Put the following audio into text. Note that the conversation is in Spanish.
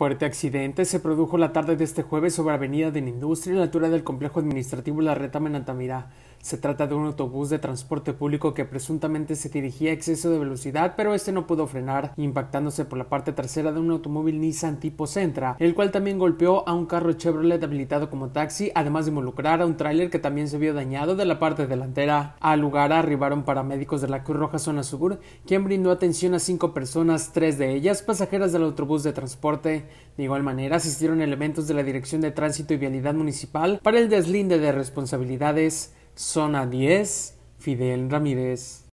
Fuerte accidente se produjo la tarde de este jueves sobre Avenida de la Industria, en la altura del complejo administrativo La Retama en se trata de un autobús de transporte público que presuntamente se dirigía a exceso de velocidad, pero este no pudo frenar, impactándose por la parte trasera de un automóvil Nissan tipo Centra, el cual también golpeó a un carro Chevrolet habilitado como taxi, además de involucrar a un tráiler que también se vio dañado de la parte delantera. Al lugar arribaron paramédicos de la Cruz Roja Zona Sur, quien brindó atención a cinco personas, tres de ellas pasajeras del autobús de transporte. De igual manera, asistieron elementos de la Dirección de Tránsito y Vialidad Municipal para el deslinde de responsabilidades. Zona 10, Fidel Ramírez.